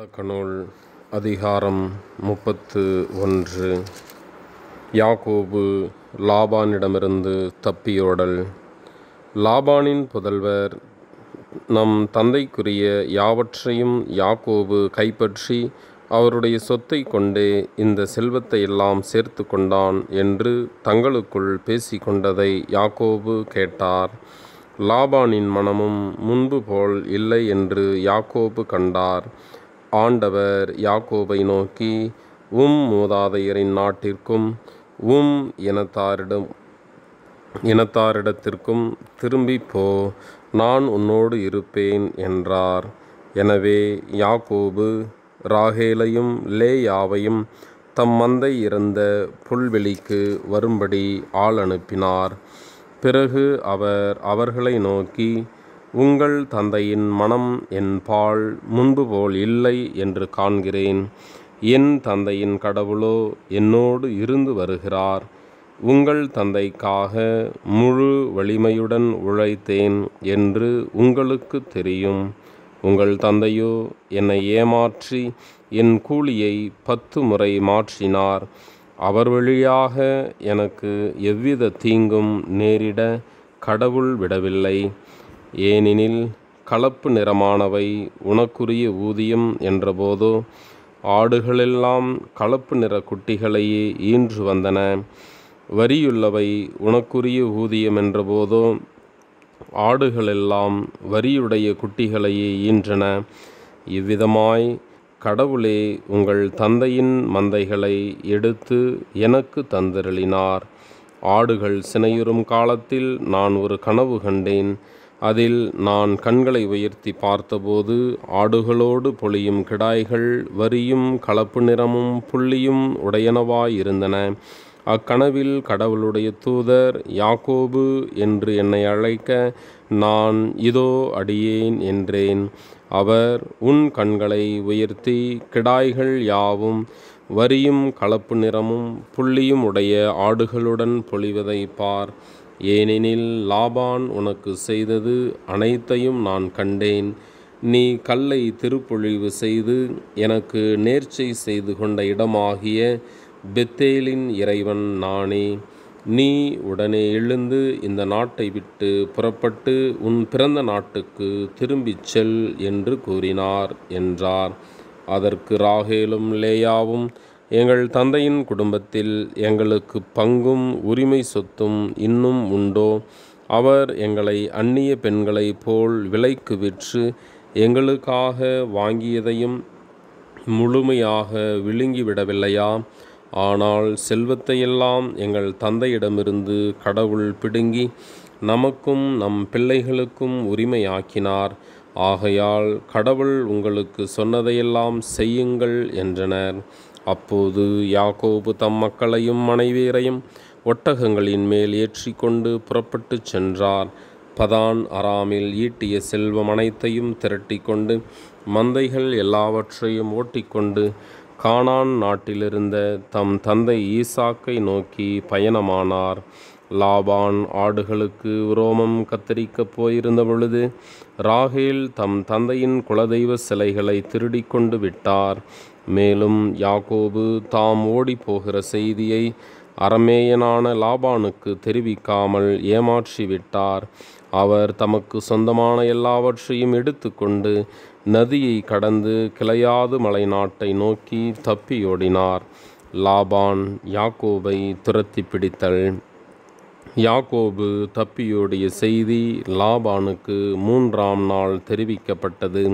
வடக்கனூல் அதிகாரம் முப்பத்து ஒன்று யாகோபு லாபானிடமிருந்து தப்பியோடல் லாபானின் புதல்வர் நம் தந்தைக்குரிய யாவற்றையும் யாகோபு கைப்பற்றி அவருடைய சொத்தை கொண்டே இந்த செல்வத்தை எல்லாம் சேர்த்து கொண்டான் என்று தங்களுக்குள் பேசிக்கொண்டதை யாகோபு கேட்டார் லாபானின் மனமும் முன்பு போல் இல்லை என்று யாக்கோபு கண்டார் ஆண்டவர் யாக்கோபை நோக்கி உம் மூதாதையரின் நாட்டிற்கும் உம் இனத்தாரிடம் இனத்தாரிடத்திற்கும் திரும்பி போ நான் உன்னோடு இருப்பேன் என்றார் எனவே யாக்கோபு ராகேலையும் லேயாவையும் தம் மந்தை இறந்த புல்வெளிக்கு வரும்படி ஆள் அனுப்பினார் பிறகு அவர் அவர்களை நோக்கி உங்கள் தந்தையின் மனம் என் பால் முன்பு போல் இல்லை என்று காண்கிறேன் என் தந்தையின் கடவுளோ என்னோடு இருந்து வருகிறார் உங்கள் தந்தைக்காக முழு வலிமையுடன் உழைத்தேன் என்று உங்களுக்கு தெரியும் உங்கள் தந்தையோ என்னை ஏமாற்றி என் கூலியை பத்து முறை மாற்றினார் அவர் வழியாக எனக்கு எவ்வித தீங்கும் நேரிட கடவுள் விடவில்லை ஏனெனில் கலப்பு நிறமானவை உனக்குரிய ஊதியம் என்றபோதோ ஆடுகளெல்லாம் கலப்பு நிற குட்டிகளையே ஈன்று வந்தன வரியுள்ளவை உனக்குரிய ஊதியம் என்றபோதோ ஆடுகளெல்லாம் வரியுடைய குட்டிகளையே ஈன்றன இவ்விதமாய் கடவுளே உங்கள் தந்தையின் மந்தைகளை எடுத்து எனக்கு தந்தருளினார் ஆடுகள் சினையுறும் காலத்தில் நான் ஒரு கனவு கண்டேன் அதில் நான் கண்களை உயர்த்தி பார்த்தபோது ஆடுகளோடு பொழியும் கிடாய்கள் வரியும் கலப்பு நிறமும் புள்ளியும் உடையனவாயிருந்தன அக்கனவில் கடவுளுடைய தூதர் யாக்கோபு என்று என்னை அழைக்க நான் இதோ அடியேன் என்றேன் அவர் உன் கண்களை உயர்த்தி கிடாய்கள் யாவும் வரியும் கலப்பு நிறமும் புள்ளியும் உடைய ஆடுகளுடன் பொழிவதை பார் ஏனெனில் லாபான் உனக்கு செய்தது அனைத்தையும் நான் கண்டேன் நீ கல்லை திருப்பொழிவு செய்து எனக்கு நேர்ச்சை செய்து கொண்ட இடமாகிய பெத்தேலின் இறைவன் நானே நீ உடனே எழுந்து இந்த நாட்டை விட்டு புறப்பட்டு உன் பிறந்த நாட்டுக்கு திரும்பிச் செல் என்று கூறினார் என்றார் அதற்கு ராகேலும் லேயாவும் எங்கள் தந்தையின் குடும்பத்தில் எங்களுக்கு பங்கும் உரிமை சொத்தும் இன்னும் உண்டோ அவர் எங்களை அந்நிய பெண்களைப் போல் விலைக்கு விற்று எங்களுக்காக வாங்கியதையும் முழுமையாக விழுங்கிவிடவில்லையா ஆனால் செல்வத்தையெல்லாம் எங்கள் தந்தையிடமிருந்து கடவுள் பிடுங்கி நமக்கும் நம் பிள்ளைகளுக்கும் உரிமையாக்கினார் ஆகையால் கடவுள் உங்களுக்கு சொன்னதையெல்லாம் செய்யுங்கள் என்றனர் அப்போது யாக்கோபு தம் மக்களையும் மனைவியரையும் ஒட்டகங்களின் மேல் ஏற்றிக்கொண்டு புறப்பட்டு சென்றார் பதான் அராமில் ஈட்டிய செல்வம் அனைத்தையும் திரட்டிக்கொண்டு மந்தைகள் எல்லாவற்றையும் ஓட்டிக்கொண்டு கானான் நாட்டிலிருந்த தம் தந்தை ஈசாக்கை நோக்கி பயணமானார் லாபான் ஆடுகளுக்கு உரோமம் கத்தரிக்கப் போயிருந்த பொழுது ராகேல் தம் தந்தையின் குலதெய்வ சிலைகளை திருடி கொண்டு விட்டார் மேலும் யாகோபு தாம் ஓடிப்போகிற செய்தியை அரமேயனான லாபானுக்கு தெரிவிக்காமல் ஏமாற்றி விட்டார் அவர் தமக்கு சொந்தமான எல்லாவற்றையும் எடுத்துக்கொண்டு நதியை கடந்து கிளையாது மலை நாட்டை நோக்கி தப்பியோடினார் லாபான் யாக்கோபை துரத்தி பிடித்தல் யாக்கோபு தப்பியோடைய செய்தி லாபானுக்கு மூன்றாம் நாள் தெரிவிக்கப்பட்டது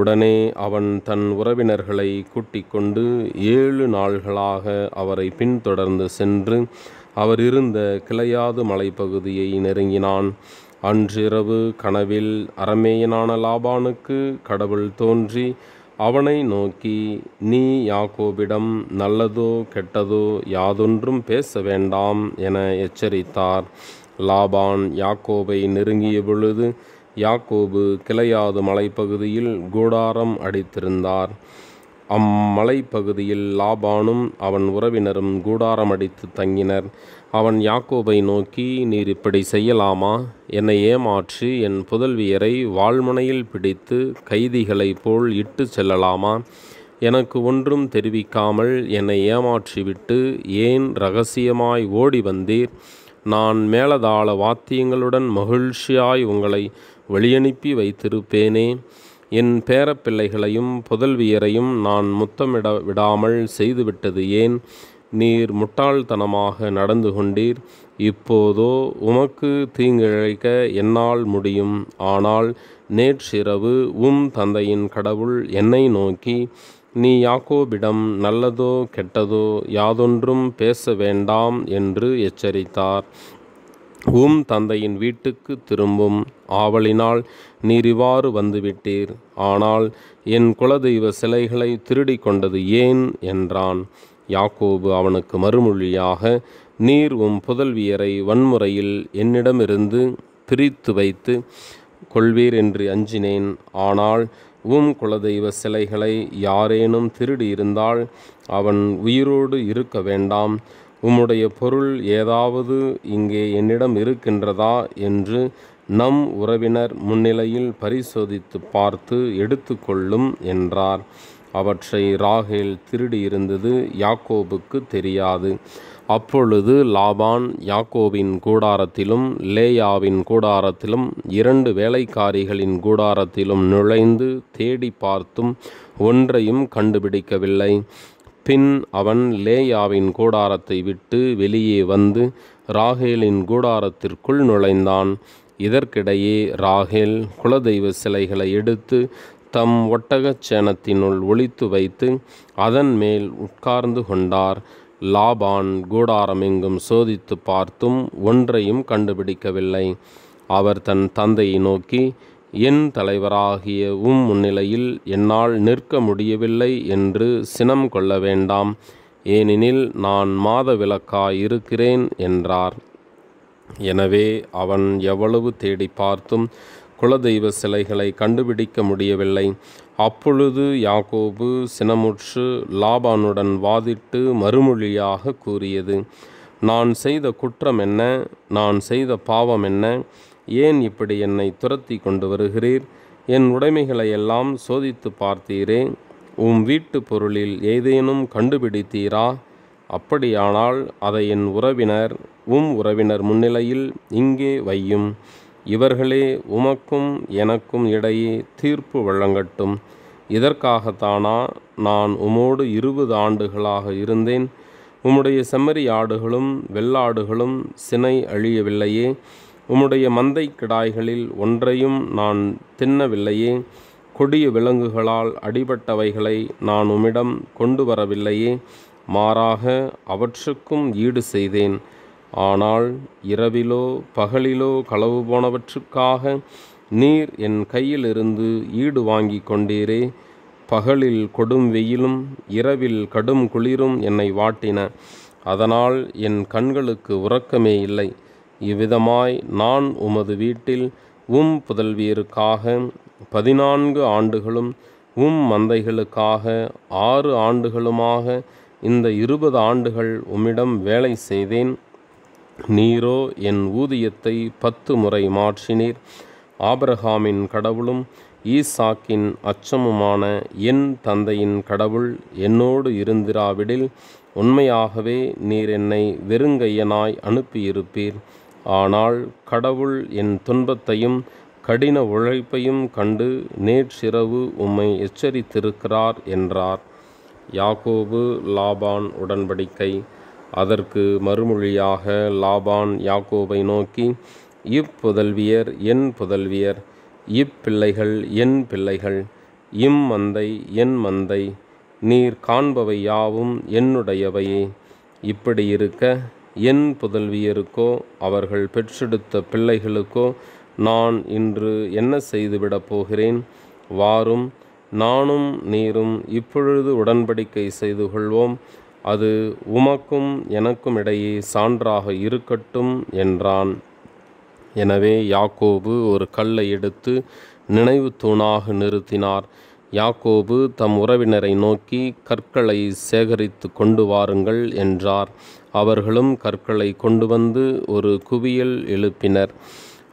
உடனே அவன் தன் உறவினர்களை கூட்டிக் கொண்டு ஏழு நாள்களாக அவரை பின்தொடர்ந்து சென்று அவர் இருந்த கிளையாது மலைப்பகுதியை நெருங்கினான் அன்றிரவு கனவில் அரமேயனான லாபானுக்கு கடவுள் தோன்றி அவனை நோக்கி நீ யாக்கோபிடம் நல்லதோ கெட்டதோ யாதொன்றும் பேச வேண்டாம் என எச்சரித்தார் லாபான் யாக்கோபை நெருங்கிய பொழுது யாக்கோபு கிளையாது மலைப்பகுதியில் கூடாரம் அடித்திருந்தார் அம்மலைப்பகுதியில் லாபானும் அவன் உறவினரும் கூடாரம் அடித்து தங்கினர் அவன் யாக்கோபை நோக்கி நீர் இப்படி செய்யலாமா என்னை ஏமாற்றி என் புதல்வியரை வாழ்முனையில் பிடித்து கைதிகளைப் போல் இட்டு செல்லலாமா எனக்கு ஒன்றும் தெரிவிக்காமல் என்னை ஏமாற்றிவிட்டு ஏன் ரகசியமாய் ஓடி வந்தீர் நான் மேலதாள வாத்தியங்களுடன் மகிழ்ச்சியாய் உங்களை வெளியனுப்பி வைத்திருப்பேனே என் பேரப்பிள்ளைகளையும் புதல்வியரையும் நான் முத்தமிட விடாமல் செய்துவிட்டது ஏன் நீர் முட்டாள்தனமாக நடந்து கொண்டீர் இப்போதோ உமக்கு தீங்கிழைக்க என்னால் முடியும் ஆனால் நேற்றிரவு உம் தந்தையின் கடவுள் என்னை நோக்கி நீ யாக்கோபிடம் நல்லதோ கெட்டதோ யாதொன்றும் பேச வேண்டாம் என்று எச்சரித்தார் உம் தந்தையின் வீட்டுக்கு திரும்பும் ஆவலினால் நீர் இவ்வாறு வந்துவிட்டீர் ஆனால் என் குலதெய்வ சிலைகளை திருடி கொண்டது ஏன் என்றான் யாக்கோபு அவனுக்கு மறுமொழியாக நீர் உம் புதல்வியரை வன்முறையில் என்னிடமிருந்து பிரித்து வைத்து கொள்வீர் என்று அஞ்சினேன் ஆனால் உம் குலதெய்வ சிலைகளை யாரேனும் திருடியிருந்தால் அவன் உயிரோடு இருக்க வேண்டாம் உம்முடைய பொருள் ஏதாவது இங்கே என்னிடம் இருக்கின்றதா என்று நம் உறவினர் முன்னிலையில் பரிசோதித்து பார்த்து எடுத்துக்கொள்ளும் என்றார் அவற்றை ராகேல் திருடியிருந்தது யாக்கோபுக்கு தெரியாது அப்பொழுது லாபான் யாக்கோவின் கூடாரத்திலும் லேயாவின் கூடாரத்திலும் இரண்டு வேலைக்காரிகளின் கூடாரத்திலும் நுழைந்து தேடி பார்த்தும் ஒன்றையும் கண்டுபிடிக்கவில்லை பின் அவன் லேயாவின் கூடாரத்தை விட்டு வெளியே வந்து ராகேலின் கூடாரத்திற்குள் நுழைந்தான் இதற்கிடையே ராகேல் குலதெய்வ சிலைகளை எடுத்து தம் ஒட்டகச் சேனத்தினுள் ஒழித்து வைத்து அதன் மேல் உட்கார்ந்து கொண்டார் லாபான் கூடாரமெங்கும் சோதித்து பார்த்தும் ஒன்றையும் கண்டுபிடிக்கவில்லை அவர் தன் தந்தையை நோக்கி என் தலைவராகிய உம் முன்னிலையில் என்னால் நிற்க முடியவில்லை என்று சினம் கொள்ள வேண்டாம் ஏனெனில் நான் மாத இருக்கிறேன் என்றார் எனவே அவன் எவ்வளவு தேடி பார்த்தும் குலதெய்வ சிலைகளை கண்டுபிடிக்க முடியவில்லை அப்பொழுது யாகோபு சினமுற்று லாபானுடன் வாதிட்டு மறுமொழியாக கூறியது நான் செய்த குற்றம் என்ன நான் செய்த பாவம் என்ன ஏன் இப்படி என்னை துரத்தி கொண்டு வருகிறீர் என் உடைமைகளை எல்லாம் சோதித்து பார்த்தீரே உம் வீட்டு பொருளில் ஏதேனும் கண்டுபிடித்தீரா அப்படியானால் அதை என் உறவினர் உம் உறவினர் முன்னிலையில் இங்கே வையும் இவர்களே உமக்கும் எனக்கும் இடையே தீர்ப்பு வழங்கட்டும் இதற்காகத்தானா நான் உமோடு இருபது ஆண்டுகளாக இருந்தேன் உம்முடைய செம்மறி ஆடுகளும் வெள்ளாடுகளும் சினை அழியவில்லையே உம்முடைய மந்தை கிடாய்களில் ஒன்றையும் நான் தின்னவில்லையே கொடிய விலங்குகளால் அடிபட்டவைகளை நான் உம்மிடம் கொண்டு வரவில்லையே மாறாக அவற்றுக்கும் ஈடு செய்தேன் ஆனால் இரவிலோ பகலிலோ களவு போனவற்றுக்காக நீர் என் கையிலிருந்து ஈடு வாங்கி கொண்டீரே பகலில் கொடும் வெயிலும் இரவில் கடும் குளிரும் என்னை வாட்டின அதனால் என் கண்களுக்கு உறக்கமே இல்லை இவ்விதமாய் நான் உமது வீட்டில் உம் புதல்வியருக்காக பதினான்கு ஆண்டுகளும் உம் மந்தைகளுக்காக ஆறு ஆண்டுகளுமாக இந்த இருபது ஆண்டுகள் உம்மிடம் வேலை செய்தேன் நீரோ என் ஊதியத்தை பத்து முறை மாற்றினீர் ஆபரகாமின் கடவுளும் ஈசாக்கின் அச்சமுமான என் தந்தையின் கடவுள் என்னோடு இருந்திராவிடில் உண்மையாகவே நீர் என்னை வெறுங்கையனாய் அனுப்பியிருப்பீர் ஆனால் கடவுள் என் துன்பத்தையும் கடின உழைப்பையும் கண்டு நேற்றிரவு உம்மை எச்சரித்திருக்கிறார் என்றார் யாகோபு லாபான் உடன்படிக்கை அதற்கு மறுமொழியாக லாபான் யாக்கோபை நோக்கி இப்புதல்வியர் என் புதல்வியர் இப்பிள்ளைகள் என் பிள்ளைகள் இம் மந்தை என் மந்தை நீர் காண்பவை யாவும் என்னுடையவையே இப்படி இருக்க என் புதல்வியருக்கோ அவர்கள் பெற்றெடுத்த பிள்ளைகளுக்கோ நான் இன்று என்ன செய்துவிடப் போகிறேன் வாரும் நானும் நீரும் இப்பொழுது உடன்படிக்கை செய்து கொள்வோம் அது உமக்கும் எனக்கும் இடையே சான்றாக இருக்கட்டும் என்றான் எனவே யாக்கோபு ஒரு கல்லை எடுத்து நினைவு தூணாக நிறுத்தினார் யாக்கோபு தம் உறவினரை நோக்கி கற்களை சேகரித்து கொண்டு வாருங்கள் என்றார் அவர்களும் கற்களை கொண்டு வந்து ஒரு குவியல் எழுப்பினர்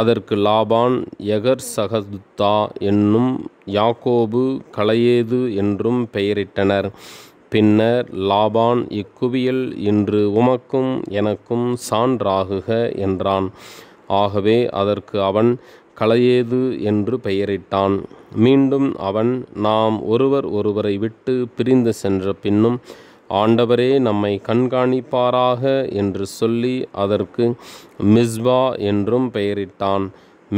அதற்கு லாபான் எகர் சகதுத்தா என்னும் யாக்கோபு கலையேது என்றும் பெயரிட்டனர் பின்னர் லாபான் இக்குவியில் இன்று உமக்கும் எனக்கும் சான்றாகுக என்றான் ஆகவே அதற்கு அவன் களையேது என்று பெயரிட்டான் மீண்டும் அவன் நாம் ஒருவர் ஒருவரை விட்டு பிரிந்து சென்ற பின்னும் ஆண்டவரே நம்மை கண்காணிப்பாராக என்று சொல்லி அதற்கு மிஸ்வா என்றும் பெயரிட்டான்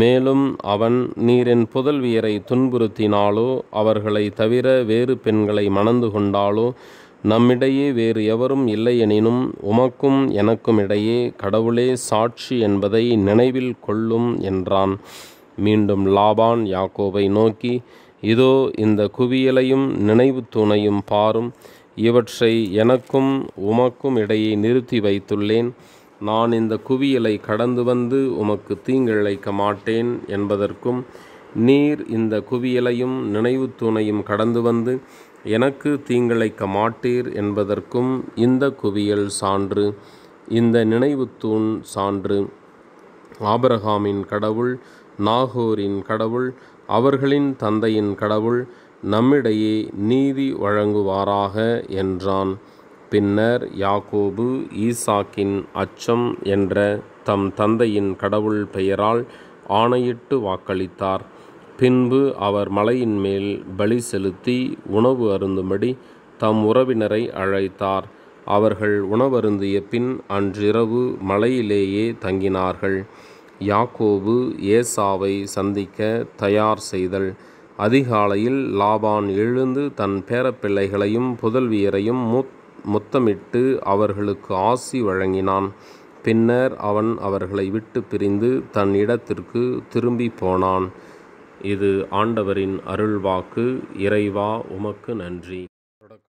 மேலும் அவன் நீரின் புதல்வியரை துன்புறுத்தினாலோ அவர்களை தவிர வேறு பெண்களை மணந்து கொண்டாலோ நம்மிடையே வேறு எவரும் இல்லையெனினும் உமக்கும் எனக்கும் இடையே கடவுளே சாட்சி என்பதை நினைவில் கொள்ளும் என்றான் மீண்டும் லாபான் யாக்கோவை நோக்கி இதோ இந்த குவியலையும் நினைவு தூணையும் பாரும் இவற்றை எனக்கும் உமக்கும் இடையே நிறுத்தி வைத்துள்ளேன் நான் இந்த குவியலை கடந்து வந்து உமக்கு தீங்கிழைக்க மாட்டேன் என்பதற்கும் நீர் இந்த குவியலையும் நினைவு தூணையும் கடந்து வந்து எனக்கு தீங்கிழைக்க மாட்டீர் என்பதற்கும் இந்த குவியல் சான்று இந்த நினைவு தூண் சான்று ஆபரகாமின் கடவுள் நாகோரின் கடவுள் அவர்களின் தந்தையின் கடவுள் நம்மிடையே நீதி வழங்குவாராக என்றான் பின்னர் யாக்கோபு ஈசாக்கின் அச்சம் என்ற தம் தந்தையின் கடவுள் பெயரால் ஆணையிட்டு வாக்களித்தார் பின்பு அவர் மலையின் மேல் பலி செலுத்தி உணவு அருந்தும்படி தம் உறவினரை அழைத்தார் அவர்கள் உணவருந்திய பின் அன்றிரவு மலையிலேயே தங்கினார்கள் யாக்கோபு ஏசாவை சந்திக்க தயார் செய்தல் அதிகாலையில் லாபான் எழுந்து தன் பேரப்பிள்ளைகளையும் புதல்வியரையும் மூத்த முத்தமிட்டு அவர்களுக்கு ஆசி வழங்கினான் பின்னர் அவன் அவர்களை விட்டு பிரிந்து தன் இடத்திற்கு திரும்பி போனான் இது ஆண்டவரின் அருள்வாக்கு இறைவா உமக்கு நன்றி